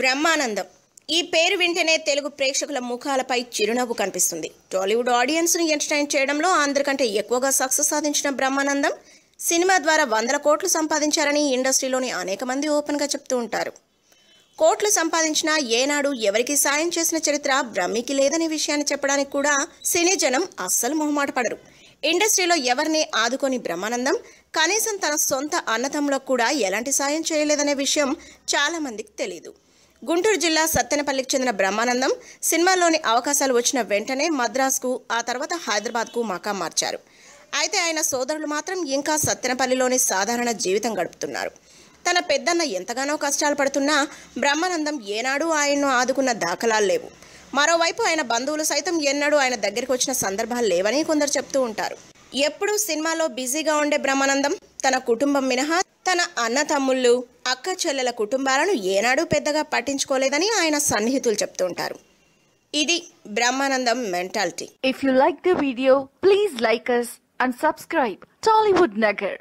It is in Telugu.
బ్రహ్మానందం ఈ పేరు వింటేనే తెలుగు ప్రేక్షకుల ముఖాలపై చిరునవ్వు కనిపిస్తుంది టాలీవుడ్ ఆడియన్స్ను ఎంటర్టైన్ చేయడంలో అందరికంటే ఎక్కువగా సక్సెస్ సాధించిన బ్రహ్మానందం సినిమా ద్వారా వందల కోట్లు సంపాదించారని ఇండస్ట్రీలోని అనేక మంది ఓపెన్గా చెప్తూ ఉంటారు కోట్లు సంపాదించిన ఏనాడు ఎవరికి సాయం చేసిన చరిత్ర బ్రహ్మికి లేదనే విషయాన్ని చెప్పడానికి కూడా సినీ జనం అస్సలు మొహమాట పడరు ఇండస్ట్రీలో ఎవరిని ఆదుకొని బ్రహ్మానందం కనీసం తన సొంత అన్నతంలో కూడా ఎలాంటి సాయం చేయలేదనే విషయం చాలామందికి తెలియదు గుంటూరు జిల్లా సత్తెనపల్లికి చెందిన బ్రహ్మానందం సినిమాలోని అవకాశాలు వచ్చిన వెంటనే మద్రాసుకు ఆ తర్వాత హైదరాబాద్కు మకా మార్చారు అయితే ఆయన సోదరులు మాత్రం ఇంకా సత్తెనపల్లిలోని సాధారణ జీవితం గడుపుతున్నారు తన పెద్దన్న ఎంతగానో కష్టాలు పడుతున్నా బ్రహ్మానందం ఏనాడూ ఆయన్ను ఆదుకున్న దాఖలాలు లేవు మరోవైపు ఆయన బంధువులు సైతం ఎన్నడూ ఆయన దగ్గరికి వచ్చిన సందర్భాలు లేవని కొందరు చెప్తూ ఉంటారు ఎప్పుడూ సినిమాలో బిజీగా ఉండే బ్రహ్మానందం తన కుటుంబం మినహా తన అన్న తమ్ముళ్ళు అక్క చెల్లెల కుటుంబాలను ఏనాడూ పెద్దగా పట్టించుకోలేదని ఆయన సన్నిహితులు చెప్తుంటారు ఇది Brahmanandam mentality if you like the video please like us and subscribe Tollywood Nagar